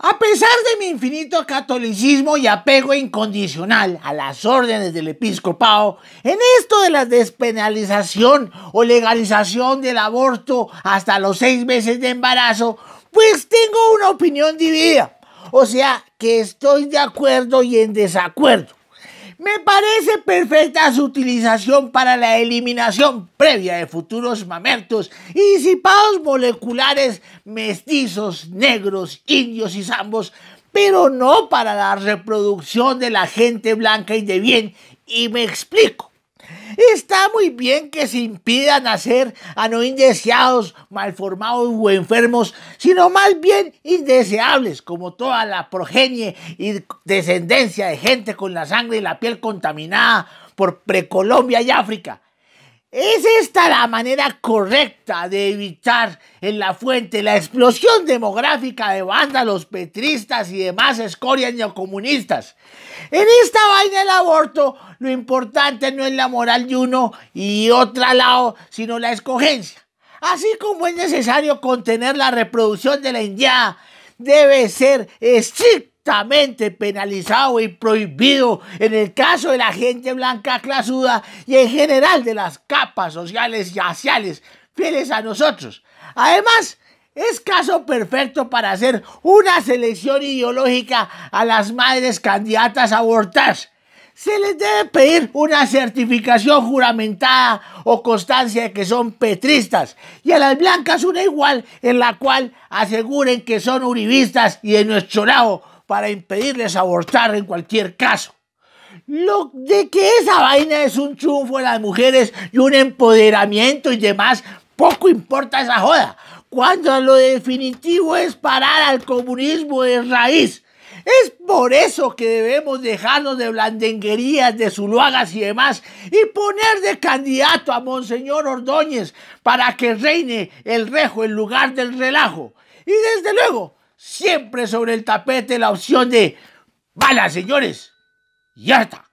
A pesar de mi infinito catolicismo y apego incondicional a las órdenes del episcopado, en esto de la despenalización o legalización del aborto hasta los seis meses de embarazo, pues tengo una opinión dividida. O sea, que estoy de acuerdo y en desacuerdo. Me parece perfecta su utilización para la eliminación previa de futuros mamertos y disipados moleculares mestizos, negros, indios y zambos, pero no para la reproducción de la gente blanca y de bien. Y me explico. Está muy bien que se impidan nacer a no indeseados, malformados o enfermos, sino más bien indeseables, como toda la progenie y descendencia de gente con la sangre y la piel contaminada por Precolombia y África. ¿Es esta la manera correcta de evitar en la fuente la explosión demográfica de vándalos petristas y demás escorias neocomunistas? En esta vaina del aborto, lo importante no es la moral de uno y otro lado, sino la escogencia. Así como es necesario contener la reproducción de la india, debe ser estricto penalizado y prohibido en el caso de la gente blanca clasuda y en general de las capas sociales y raciales fieles a nosotros. Además, es caso perfecto para hacer una selección ideológica a las madres candidatas a abortar. Se les debe pedir una certificación juramentada o constancia de que son petristas y a las blancas una igual en la cual aseguren que son uribistas y de nuestro lado para impedirles abortar en cualquier caso. Lo de que esa vaina es un triunfo de las mujeres y un empoderamiento y demás, poco importa esa joda. Cuando lo definitivo es parar al comunismo de raíz. Es por eso que debemos dejarnos de blandenguerías, de zuluagas y demás, y poner de candidato a Monseñor Ordóñez para que reine el rejo en lugar del relajo. Y desde luego, siempre sobre el tapete la opción de bala señores. Y ya está.